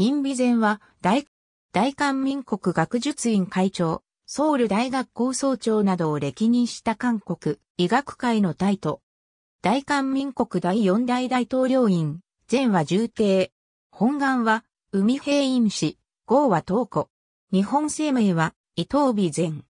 インビゼンは大、大韓民国学術院会長、ソウル大学校総長などを歴任した韓国医学会の大都。大韓民国第四大大統領院、前は重帝。本願は海平院士、号は東湖。日本生命は伊藤美前。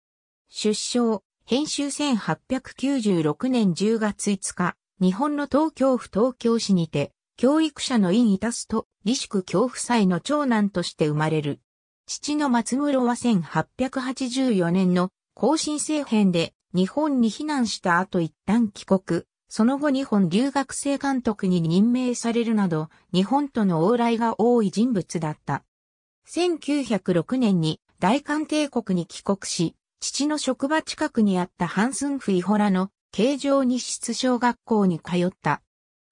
出生、編集1896年10月5日、日本の東京府東京市にて、教育者の院いたすと、李宿教夫妻の長男として生まれる。父の松室は1884年の更新政変で日本に避難した後一旦帰国、その後日本留学生監督に任命されるなど、日本との往来が多い人物だった。1906年に大韓帝国に帰国し、父の職場近くにあったハンスンフイホラの形状日室小学校に通った。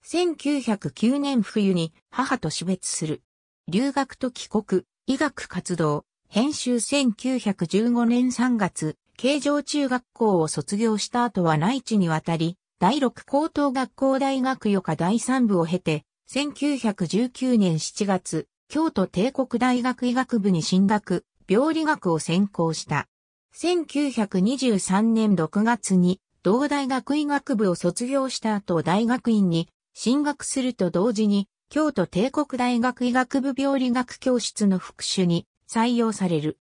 1909年冬に母と死別する。留学と帰国、医学活動、編集1915年3月、慶城中学校を卒業した後は内地に渡り、第六高等学校大学予科第三部を経て、1919年7月、京都帝国大学医学部に進学、病理学を専攻した。1923年6月に、同大学医学部を卒業した後大学院に進学すると同時に、京都帝国大学医学部病理学教室の副手に採用される。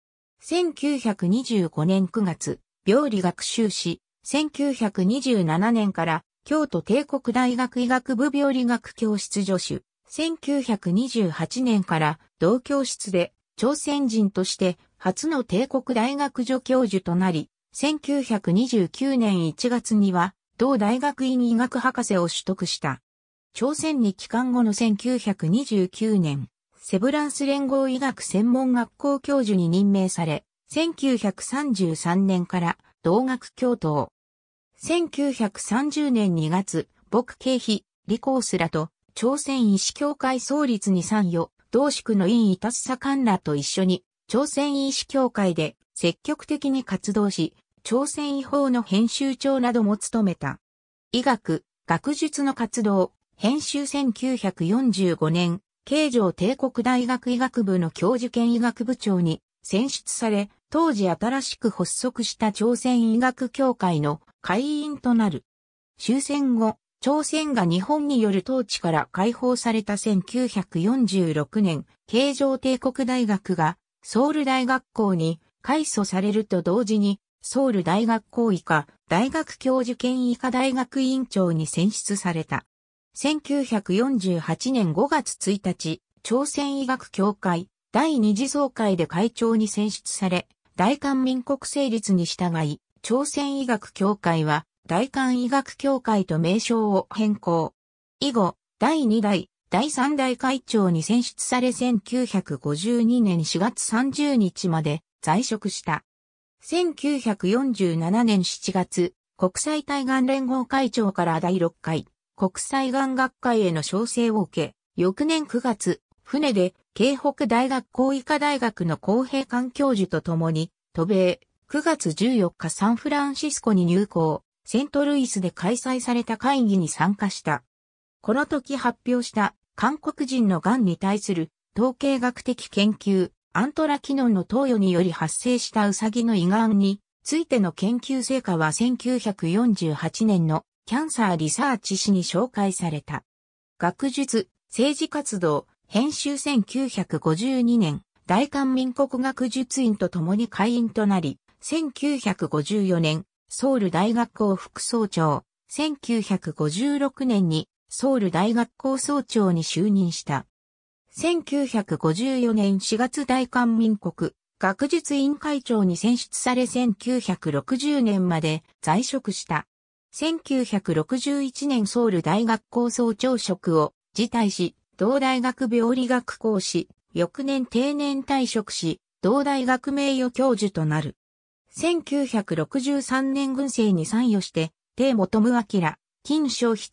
1925年9月、病理学修士、1927年から京都帝国大学医学部病理学教室助手、1928年から同教室で朝鮮人として初の帝国大学助教授となり、1929年1月には同大学院医学博士を取得した。朝鮮に帰還後の1929年、セブランス連合医学専門学校教授に任命され、1933年から同学教頭。1930年2月、僕経費、李コースらと、朝鮮医師協会創立に参与、同宿の院いたすさからと一緒に、朝鮮医師協会で積極的に活動し、朝鮮医法の編集長なども務めた。医学、学術の活動、編集1945年、京城帝国大学医学部の教授兼医学部長に選出され、当時新しく発足した朝鮮医学協会の会員となる。終戦後、朝鮮が日本による統治から解放された1946年、京城帝国大学がソウル大学校に改組されると同時に、ソウル大学校医科、大学教授兼医科大学院長に選出された。1948年5月1日、朝鮮医学協会第二次総会で会長に選出され、大韓民国成立に従い、朝鮮医学協会は大韓医学協会と名称を変更。以後、第2代、第3代会長に選出され1952年4月30日まで在職した。1947年7月、国際対岸連合会長から第6回、国際がん学会への招請を受け、翌年9月、船で、京北大学工医科大学の公平館教授と共に、渡米、9月14日サンフランシスコに入港、セントルイスで開催された会議に参加した。この時発表した韓国人の癌に対する統計学的研究、アントラキノンの投与により発生したウサギの胃がんについての研究成果は1948年のキャンサーリサーチ誌に紹介された。学術、政治活動、編集1952年、大韓民国学術院と共に会員となり、1954年、ソウル大学校副総長、1956年にソウル大学校総長に就任した。1954年4月大韓民国学術委員会長に選出され1960年まで在職した。1961年ソウル大学校総長職を辞退し、同大学病理学講師、翌年定年退職し、同大学名誉教授となる。1963年軍政に参与して、帝元無明、金正筆、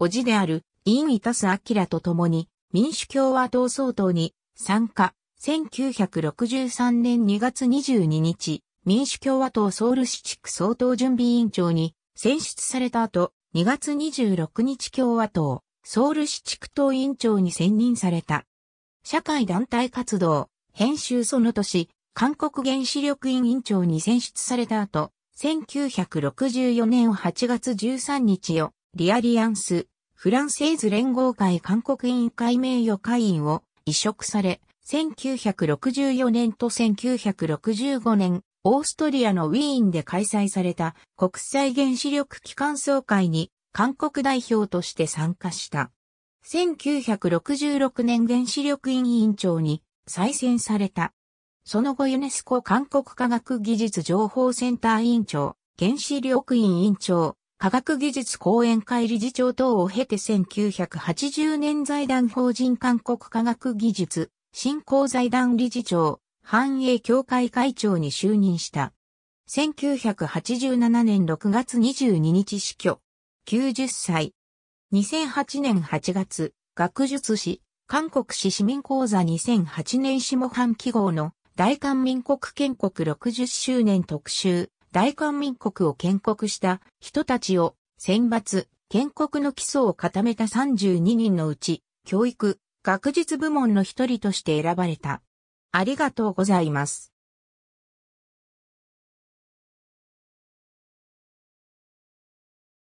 叔父である、委員。田須明と共に、民主共和党総統に参加。1963年2月22日、民主共和党ソウル市地区総統準備委員長に選出された後、2月26日共和党、ソウル市地区党委員長に選任された。社会団体活動、編集その年、韓国原子力委員長に選出された後、1964年8月13日よ、リアリアンス、フランセーズ連合会韓国委員会名誉会員を移植され、1964年と1965年、オーストリアのウィーンで開催された国際原子力機関総会に韓国代表として参加した。1966年原子力委員長に再選された。その後ユネスコ韓国科学技術情報センター委員長、原子力委員長、科学技術講演会理事長等を経て1980年財団法人韓国科学技術振興財団理事長、繁栄協会会長に就任した。1987年6月22日死去。90歳。2008年8月、学術史、韓国史市民講座2008年下半期号の大韓民国建国60周年特集、大韓民国を建国した人たちを選抜、建国の基礎を固めた32人のうち、教育、学術部門の一人として選ばれた。ありがとうございます。